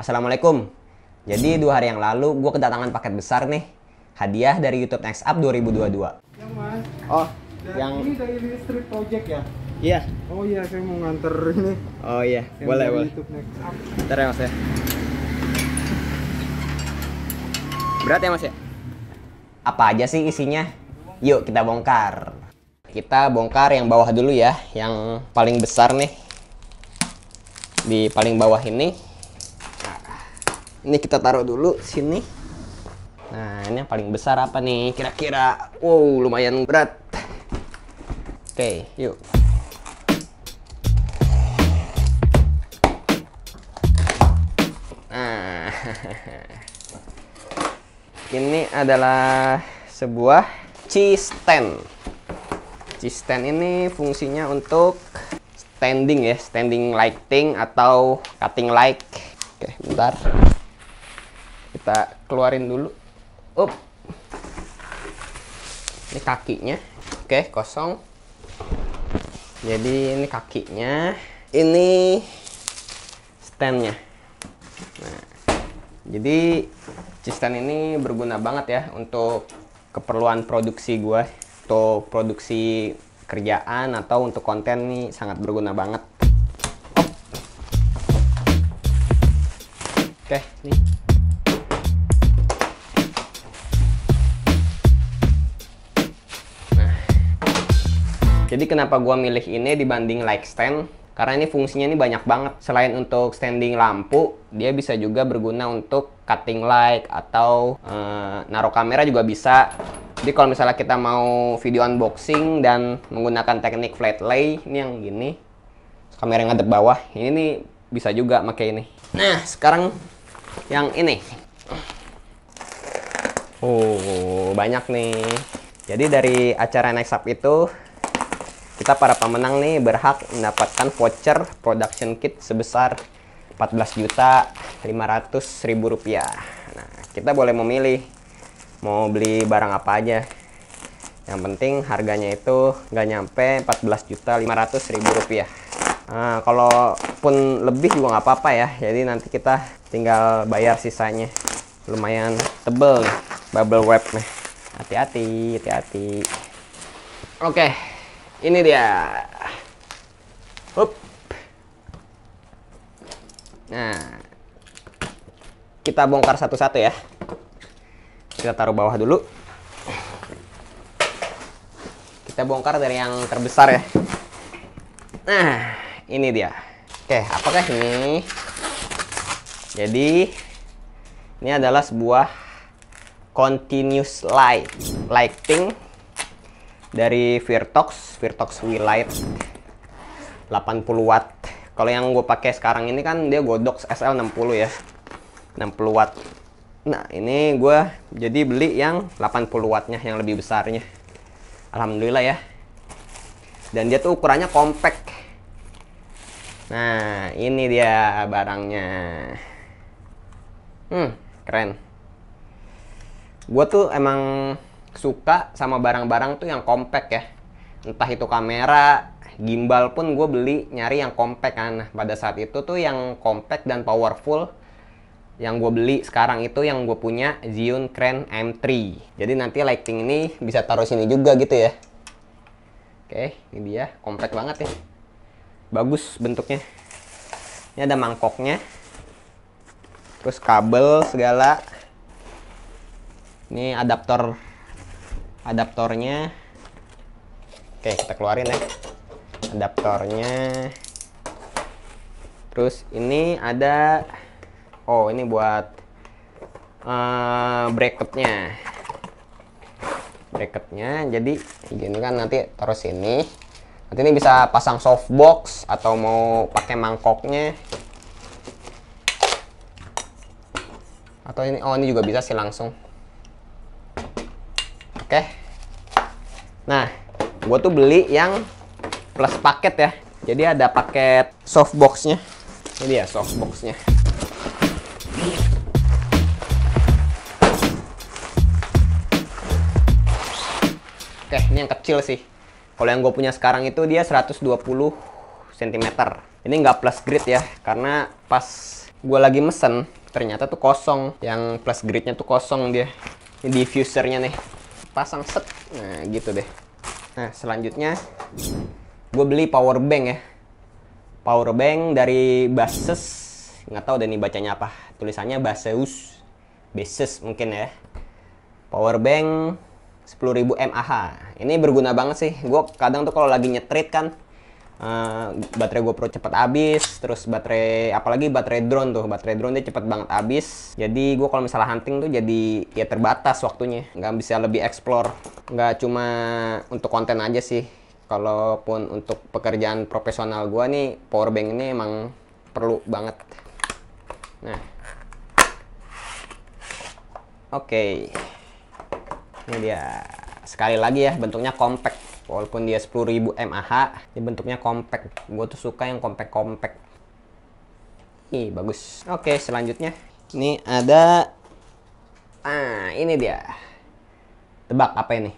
Assalamualaikum. Jadi dua hari yang lalu gue kedatangan paket besar nih. Hadiah dari YouTube Next Up 2022. Yang mas. Oh, dan yang ini dari Street Project ya? Iya. Oh iya, saya mau nganter ini. Oh iya, yang boleh boleh. YouTube Next Up. Ntar ya mas ya. Berat ya mas ya? Apa aja sih isinya? Yuk kita bongkar. Kita bongkar yang bawah dulu ya, yang paling besar nih. Di paling bawah ini ini kita taruh dulu sini. Nah, ini yang paling besar apa nih? Kira-kira. Wow, lumayan berat. Oke, yuk. Nah. ini adalah sebuah cheese stand. Cheese stand ini fungsinya untuk standing ya, standing lighting atau cutting light. Oke, bentar kita keluarin dulu up ini kakinya oke kosong jadi ini kakinya ini standnya nah, jadi cistan ini berguna banget ya untuk keperluan produksi gue untuk produksi kerjaan atau untuk konten nih sangat berguna banget oke nih Jadi kenapa gua milih ini dibanding light stand? Karena ini fungsinya ini banyak banget. Selain untuk standing lampu, dia bisa juga berguna untuk cutting light atau uh, naruh kamera juga bisa. Jadi kalau misalnya kita mau video unboxing dan menggunakan teknik flat lay, ini yang gini, kamera yang ngadep bawah, ini nih bisa juga pakai ini. Nah, sekarang yang ini. Oh, banyak nih. Jadi dari acara Next Up itu kita para pemenang nih berhak mendapatkan voucher production kit sebesar 14 juta 500 rupiah nah kita boleh memilih mau beli barang apa aja yang penting harganya itu nggak nyampe 14 juta 500 rupiah nah, kalau pun lebih juga nggak apa-apa ya jadi nanti kita tinggal bayar sisanya lumayan tebel nih bubble wrap nih hati-hati hati-hati oke okay. Ini dia. Hup. Nah. Kita bongkar satu-satu ya. Kita taruh bawah dulu. Kita bongkar dari yang terbesar ya. Nah, ini dia. Oke, apakah ini? Jadi, ini adalah sebuah continuous light lighting dari Virtox, Virtox Wheelight 80 watt. Kalau yang gue pakai sekarang ini kan dia Godox SL 60 ya. 60 watt. Nah, ini gue jadi beli yang 80 wattnya yang lebih besarnya. Alhamdulillah ya. Dan dia tuh ukurannya compact. Nah, ini dia barangnya. Hmm, keren. Gue tuh emang suka sama barang-barang tuh yang compact ya entah itu kamera gimbal pun gue beli nyari yang compact kan nah, pada saat itu tuh yang compact dan powerful yang gue beli sekarang itu yang gue punya Zhiyun Crane M3 jadi nanti lighting ini bisa taruh sini juga gitu ya oke ini dia compact banget ya bagus bentuknya ini ada mangkoknya terus kabel segala ini adaptor adaptornya oke kita keluarin ya adaptornya terus ini ada oh ini buat uh, bracketnya bracketnya jadi gini kan nanti terus ini, nanti ini bisa pasang softbox atau mau pakai mangkoknya atau ini oh ini juga bisa sih langsung Oke. Nah, gue tuh beli yang plus paket ya. Jadi ada paket softboxnya. Ini ya softboxnya. Oke, ini yang kecil sih. Kalau yang gue punya sekarang itu dia 120 cm. Ini nggak plus grid ya, karena pas gue lagi mesen, ternyata tuh kosong. Yang plus gridnya tuh kosong dia. Ini diffusernya nih pasang set nah gitu deh nah selanjutnya gue beli power bank ya power bank dari Basis nggak tahu deh nih bacanya apa tulisannya Baseus Basis mungkin ya power bank 10.000 mAh ini berguna banget sih gue kadang tuh kalau lagi nyetrit kan uh, baterai GoPro cepat habis terus baterai apalagi baterai drone tuh baterai drone dia cepat banget habis jadi gue kalau misalnya hunting tuh jadi ya terbatas waktunya nggak bisa lebih explore nggak cuma untuk konten aja sih kalaupun untuk pekerjaan profesional gue nih power bank ini emang perlu banget nah oke okay. ini dia sekali lagi ya bentuknya compact walaupun dia 10.000 mAh ini bentuknya compact gue tuh suka yang compact compact ih bagus oke selanjutnya ini ada ah ini dia tebak apa ini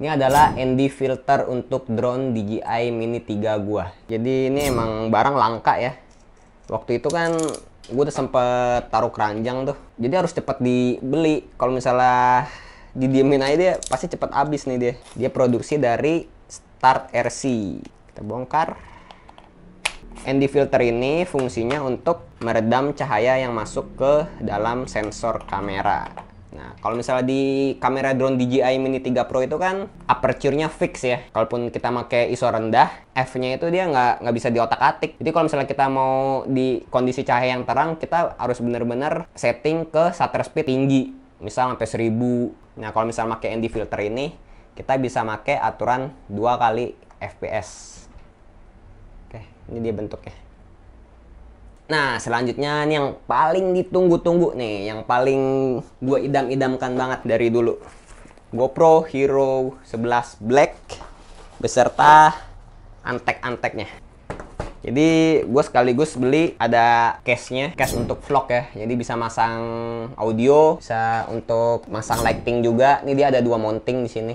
ini adalah ND filter untuk drone DJI Mini 3 gua. Jadi ini emang barang langka ya. Waktu itu kan gue udah sempet taruh keranjang tuh. Jadi harus cepet dibeli. Kalau misalnya didiemin aja dia pasti cepat habis nih dia. Dia produksi dari start RC. Kita bongkar. ND filter ini fungsinya untuk meredam cahaya yang masuk ke dalam sensor kamera. Nah, kalau misalnya di kamera drone DJI Mini 3 Pro itu kan aperture-nya fix ya. Kalaupun kita pakai ISO rendah, F-nya itu dia nggak nggak bisa diotak-atik. Jadi kalau misalnya kita mau di kondisi cahaya yang terang, kita harus benar-benar setting ke shutter speed tinggi. Misal sampai 1000 Nah, kalau misalnya pakai ND filter ini, kita bisa pakai aturan dua kali FPS. Oke, ini dia bentuknya. Nah, selanjutnya ini yang paling ditunggu-tunggu nih, yang paling gue idam-idamkan banget dari dulu. GoPro Hero 11 Black beserta antek-anteknya. Jadi gue sekaligus beli ada case-nya, case untuk vlog ya. Jadi bisa masang audio, bisa untuk masang lighting juga. Ini dia ada dua mounting di sini.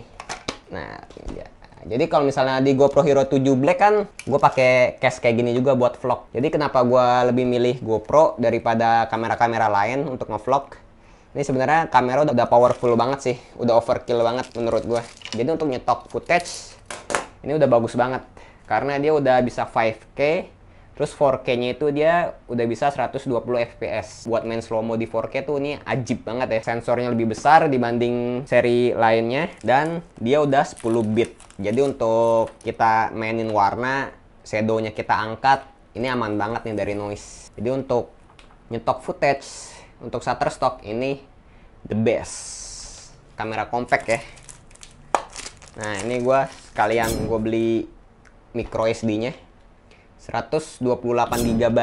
Nah, dia. Jadi kalau misalnya di GoPro Hero 7 Black kan gue pakai case kayak gini juga buat vlog. Jadi kenapa gue lebih milih GoPro daripada kamera-kamera lain untuk ngevlog? Ini sebenarnya kamera udah, udah powerful banget sih, udah overkill banget menurut gue. Jadi untuk nyetok footage ini udah bagus banget karena dia udah bisa 5K terus 4K-nya itu dia udah bisa 120 fps buat main slow mo di 4K tuh ini ajib banget ya sensornya lebih besar dibanding seri lainnya dan dia udah 10 bit jadi untuk kita mainin warna shadow kita angkat ini aman banget nih dari noise jadi untuk nyetok footage untuk shutterstock ini the best kamera compact ya nah ini gue sekalian gue beli micro SD-nya 128 GB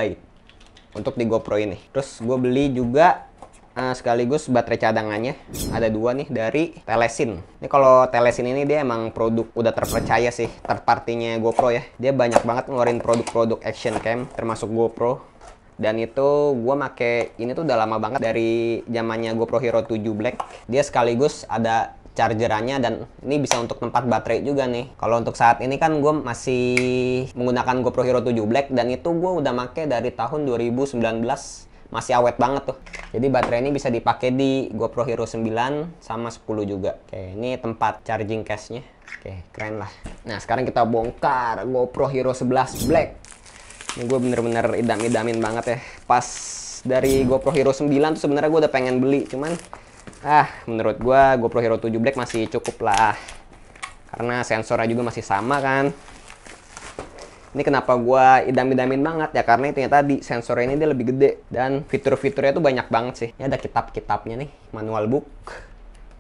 untuk di GoPro ini. Terus gue beli juga uh, sekaligus baterai cadangannya ada dua nih dari Telesin. Ini kalau Telesin ini dia emang produk udah terpercaya sih terpartinya GoPro ya. Dia banyak banget ngeluarin produk-produk action cam termasuk GoPro. Dan itu gue make ini tuh udah lama banget dari zamannya GoPro Hero 7 Black. Dia sekaligus ada chargerannya dan ini bisa untuk tempat baterai juga nih kalau untuk saat ini kan gue masih menggunakan GoPro Hero 7 Black dan itu gue udah make dari tahun 2019 masih awet banget tuh jadi baterai ini bisa dipakai di GoPro Hero 9 sama 10 juga oke ini tempat charging case nya oke keren lah nah sekarang kita bongkar GoPro Hero 11 Black ini gue bener-bener idam-idamin banget ya pas dari GoPro Hero 9 tuh sebenarnya gue udah pengen beli cuman ah menurut gue GoPro Hero 7 Black masih cukup lah karena sensornya juga masih sama kan ini kenapa gue idam-idamin banget ya karena itu yang tadi sensor ini dia lebih gede dan fitur-fiturnya tuh banyak banget sih ini ada kitab-kitabnya nih manual book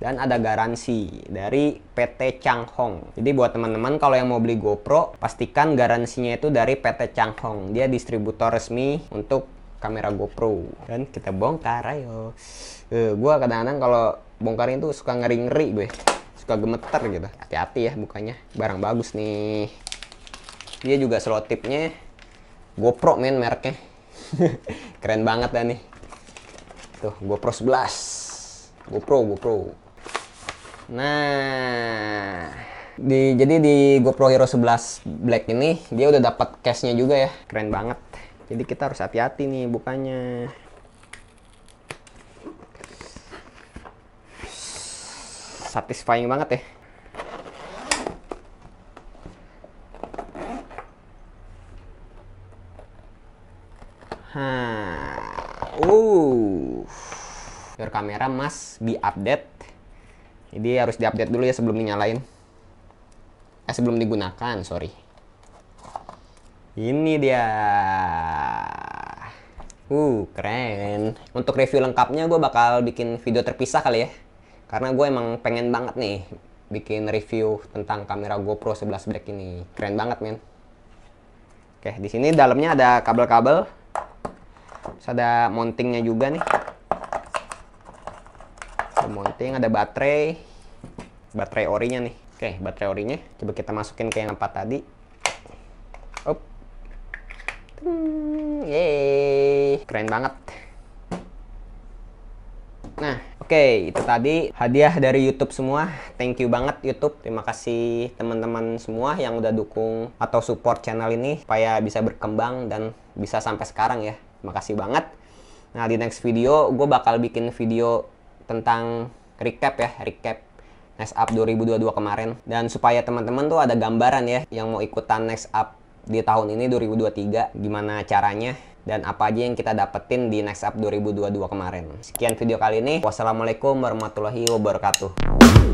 dan ada garansi dari PT Changhong. Jadi buat teman-teman kalau yang mau beli GoPro, pastikan garansinya itu dari PT Changhong. Dia distributor resmi untuk kamera GoPro dan kita bongkar ayo uh, eh, gue kadang-kadang kalau bongkarin tuh suka ngeri-ngeri gue suka gemeter gitu hati-hati ya bukanya barang bagus nih dia juga selotipnya GoPro main mereknya keren banget dah nih tuh GoPro 11 GoPro GoPro nah di jadi di GoPro Hero 11 Black ini dia udah dapat case-nya juga ya keren banget jadi kita harus hati-hati nih bukanya satisfying banget ya Hah. Uh. Your kamera mas diupdate. update. Jadi harus diupdate dulu ya sebelum dinyalain. Eh sebelum digunakan, sorry. Ini dia. Uh, keren. Untuk review lengkapnya gue bakal bikin video terpisah kali ya. Karena gue emang pengen banget nih bikin review tentang kamera GoPro 11 Black ini. Keren banget, men. Oke, di sini dalamnya ada kabel-kabel. ada mountingnya juga nih. Ada mounting, ada baterai. Baterai orinya nih. Oke, baterai orinya. Coba kita masukin ke yang empat tadi. Hmm, yeay, keren banget. Nah, oke, okay, itu tadi hadiah dari YouTube semua. Thank you banget YouTube. Terima kasih teman-teman semua yang udah dukung atau support channel ini supaya bisa berkembang dan bisa sampai sekarang ya. Terima kasih banget. Nah, di next video gue bakal bikin video tentang recap ya, recap Next Up 2022 kemarin. Dan supaya teman-teman tuh ada gambaran ya yang mau ikutan Next Up di tahun ini 2023 gimana caranya dan apa aja yang kita dapetin di Next Up 2022 kemarin. Sekian video kali ini. Wassalamualaikum warahmatullahi wabarakatuh.